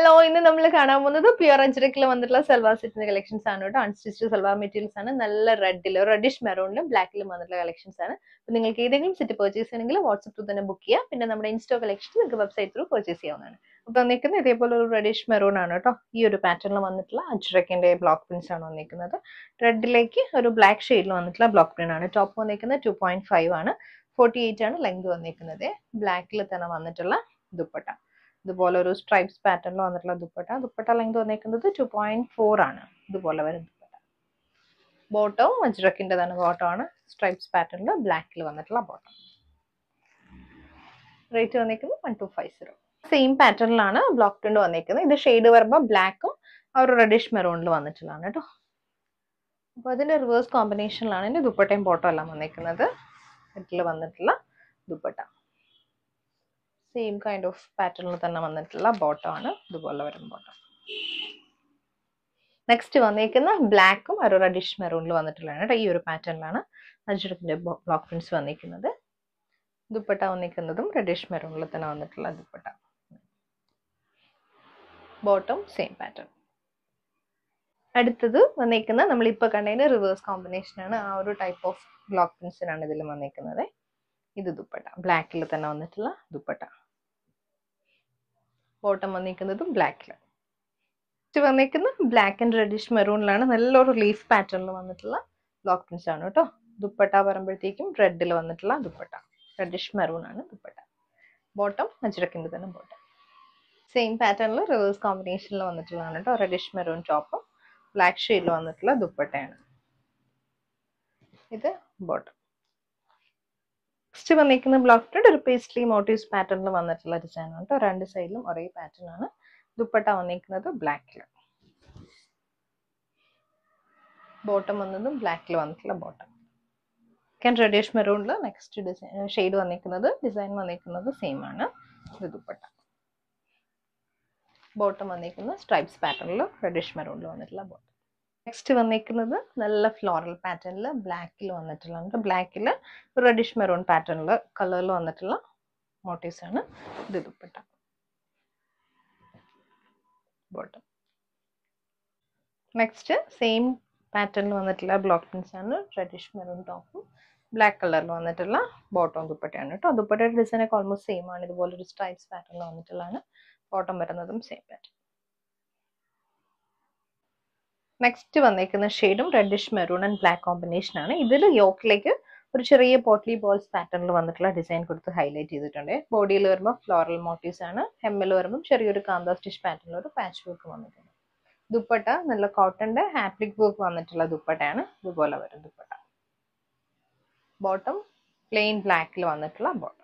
hello ഇന്ന് നമ്മൾ കാണാൻ പോകുന്നത് പ്യുർ അജ്രക്കിൽ വന്നിട്ടുള്ള സൽവാർ സെറ്റിന്റെ കളക്ഷൻസ് ആണ് കേട്ടോ അൺസ്റ്റിച്ച് സൽവാർ മെറ്റീരിയൽസ് ആണ് നല്ല റെഡിലും റെഡിഷ് മെറൂണിലും ബ്ലാക്കിലും വന്നിട്ടുള്ള കളക്ഷൻസ് ആണ് അപ്പോൾ നിങ്ങൾക്ക് ഏതെങ്കിലും സെറ്റ് പർച്ചേസ് ചെയ്യണമെങ്കിൽ വാട്സപ്പ് ത്രൂ തന്നെ ബുക്ക് ചെയ്യുക പിന്നെ നമ്മുടെ ഇൻസ്റ്റോ കളക്ഷൻ നിങ്ങൾക്ക് വെബ്സൈറ്റ് ത്രൂ പർച്ചേസ് ചെയ്യാവുന്നതാണ് അപ്പോൾ വന്നിരിക്കുന്നത് ഇതേപോലെ ഒരു റെഡിഷ് മെറൂൺ ആണ് കേട്ടോ ഈ ഒരു പാറ്റേണിൽ വന്നിട്ടുള്ള അജ്രക്കിന്റെ ബ്ലോക്ക് പ്രിന്റ്സ് ആണ് വന്നിരിക്കുന്നത് റെഡിലേക്ക് ഒരു ബ്ലാക്ക് ഷെയ്ഡിൽ വന്നിട്ടുള്ള ബ്ലോക്ക് പ്രിന്റ് ആണ് ടോപ്പ് വന്നിരിക്കുന്നത് ടു പോയിന്റ് ഫൈവ് ആണ് ഫോർട്ടി എയ്റ്റ് ആണ് ലെങ്ത് വന്നിരിക്കുന്നത് ബ്ലാക്കിൽ തന്നെ വന്നിട്ടുള്ള ദുപ്പട്ട ഇതുപോലെ ഒരു സ്ട്രൈപ്സ് പാറ്റേണിൽ വന്നിട്ടുള്ള ദുപ്പട്ട ദുപ്പട്ട ലെങ്ത് വന്നേക്കുന്നത് ടു പോയിന്റ് ഫോർ ആണ് ഇതുപോലെ വരും ദുപ്പട്ട ബോട്ടവും ബോട്ടോ ആണ് സ്ട്രൈപ്സ് പാറ്റേണിൽ ബ്ലാക്കിൽ വന്നിട്ടുള്ള ബോട്ടം റേറ്റ് വന്നേക്കുന്നത് one two five zero same പാറ്റേണിലാണ് ബ്ലോക്ക് പ്രിന്റ് വന്നേക്കുന്നത് ഇത് ഷെയ്ഡ് വരുമ്പോൾ ബ്ലാക്കും ആ ഒരു റെഡിഷ് മെറൂണിൽ വന്നിട്ടുള്ളതാണ് കേട്ടോ അപ്പോൾ അതിൻ്റെ റിവേഴ്സ് കോമ്പിനേഷനിലാണ് എൻ്റെ ദുപ്പട്ടയും ബോട്ടോ എല്ലാം വന്നേക്കുന്നത് ഇതിൽ വന്നിട്ടുള്ള ദുപ്പട്ട സെയിം കൈൻഡ് ഓഫ് പാറ്റേണിൽ തന്നെ വന്നിട്ടുള്ള ബോട്ടമാണ് ഇതുപോലെ വരും ബോട്ടം നെക്സ്റ്റ് വന്നിരിക്കുന്ന ബ്ലാക്കും ഒരു റെഡിഷ് മെറൂണിൽ വന്നിട്ടുള്ളതാണ് കേട്ടോ ഈ ഒരു പാറ്റേണിലാണ് അജുരത്തിന്റെ ബ്ലോക്ക് പ്രിൻസ് വന്നിരിക്കുന്നത് ദുപ്പട്ട വന്നിരിക്കുന്നതും റെഡിഷ് മെറൂണിൽ തന്നെ വന്നിട്ടുള്ള ദുപ്പട്ട ബോട്ടം സെയിം പാറ്റേൺ അടുത്തത് വന്നിരിക്കുന്ന നമ്മൾ ഇപ്പൊ കണ്ടതിന് റിവേഴ്സ് കോമ്പിനേഷൻ ആണ് ആ ഒരു ടൈപ്പ് ഓഫ് ബ്ലോക്ക് പ്രിൻസിനാണ് ഇതിൽ വന്നിരിക്കുന്നത് ഇത് ദുപ്പട്ട ബ്ലാക്കിൽ തന്നെ വന്നിട്ടുള്ള ദുപ്പട്ട ബോട്ടം വന്നിരിക്കുന്നതും ബ്ലാക്കിൽ ഫസ്റ്റ് വന്നിരിക്കുന്ന ബ്ലാക്ക് ആൻഡ് റെഡിഷ് മെറൂണിലാണ് നല്ലൊരു ലീഫ് പാറ്റേണിൽ വന്നിട്ടുള്ള ബ്ലോക്ക് പ്രിൻസ് ആണ് കേട്ടോ ദുപ്പട്ട പറയുമ്പോഴത്തേക്കും റെഡിൽ വന്നിട്ടുള്ള ദുപ്പട്ട റെഡിഷ് മെറൂൺ ആണ് ദുപ്പട്ട ബോട്ടം അജിറക്കിൻ്റെ തന്നെ ബോട്ടം സെയിം പാറ്റേണിൽ റിവേഴ്സ് കോമ്പിനേഷനിൽ വന്നിട്ടുള്ളതാണ് കേട്ടോ റെഡിഷ് മെറൂൺ ടോപ്പും ബ്ലാക്ക് ഷെയ്ഡിൽ വന്നിട്ടുള്ള ദുപ്പട്ടയാണ് ഇത് ബോട്ടം നെക്സ്റ്റ് വന്നിരിക്കുന്ന ബ്ലോക്ക് പ്രിന്റ് ഒരു പേസ്റ്റ്ലി മോട്ടീവ്സ് പാറ്റേണിൽ വന്നിട്ടുള്ള ഡിസൈൻ ഉണ്ട് രണ്ട് സൈഡിലും ഒരേ പാറ്റേൺ ആണ് ദുപ്പട്ട വന്നിരിക്കുന്നത് ബ്ലാക്കിൽ ബോട്ടം വന്നതും ബ്ലാക്കിൽ വന്നിട്ടുള്ള ബോട്ടം ക്യാൻ റെഡീഷ് മെറൂണിൽ നെക്സ്റ്റ് ഡിസൈൻ ഷെയ്ഡ് വന്നിരിക്കുന്നത് ഡിസൈൻ വന്നിരിക്കുന്നത് സെയിം ആണ് ദുപ്പട്ട ബോട്ടം വന്നിരിക്കുന്നത് സ്ട്രൈപ്സ് പാറ്റേണിൽ റെഡിഷ് മെറൂണിൽ വന്നിട്ടുള്ള ബോട്ടം നെക്സ്റ്റ് വന്നിരിക്കുന്നത് നല്ല ഫ്ലോറൽ പാറ്റേണിൽ ബ്ലാക്കിൽ വന്നിട്ടുള്ള ബ്ലാക്കിൽ റെഡിഷ് മെറൂൺ പാറ്റേണിൽ കളറിൽ വന്നിട്ടുള്ള ആണ് ഇത് ദുപ്പട്ട ബോട്ടം നെക്സ്റ്റ് സെയിം പാറ്റേണിൽ വന്നിട്ടുള്ള ബ്ലോക്ക് പിൻസ് ആണ് റെഡിഷ് മെറൂൺ ടോപ്പും ബ്ലാക്ക് കളറിൽ വന്നിട്ടുള്ള ബോട്ടം ദുപ്പട്ടയാണ് കേട്ടോ ദുപ്പട്ടയുടെ ഡിസൈനൊക്കെ ഓൾമോസ്റ്റ് സെയിം ആണ് ഇതുപോലെ ഒരു സ്ട്രൈപ്സ് പാറ്റേണിൽ വന്നിട്ടുള്ളതാണ് ബോട്ടം വരുന്നതും സെയിം പാറ്റേൺ നെക്സ്റ്റ് വന്നേക്കുന്ന ഷെയ്ഡും reddish maroon and black combination ആണ് ഇതിൽ യോക്കിലേക്ക് ഒരു ചെറിയ പോട്ട്ലി ബോൾസ് പാറ്റേണിൽ വന്നിട്ടുള്ള ഡിസൈൻ കൊടുത്ത് ഹൈലൈറ്റ് ചെയ്തിട്ടുണ്ട് ബോഡിയിൽ വരുമ്പോൾ ഫ്ലോറൽ മോട്ടീവ്സ് ആണ് ഹെമ്മിൽ വരുമ്പോൾ ചെറിയൊരു കാന്ത സ്റ്റിച്ച് പാറ്റേണിൽ ഒരു പാച്ച് വർക്ക് വന്നിട്ടുണ്ട് ദുപ്പട്ട നല്ല കോട്ടന്റെ ഹാപ്ലിക് വർക്ക് വന്നിട്ടുള്ള ദുപ്പട്ടയാണ് ഇതുപോലെ വരും ദുപ്പട്ട ബോട്ടം പ്ലെയിൻ ബ്ലാക്കിൽ വന്നിട്ടുള്ള ബോട്ടം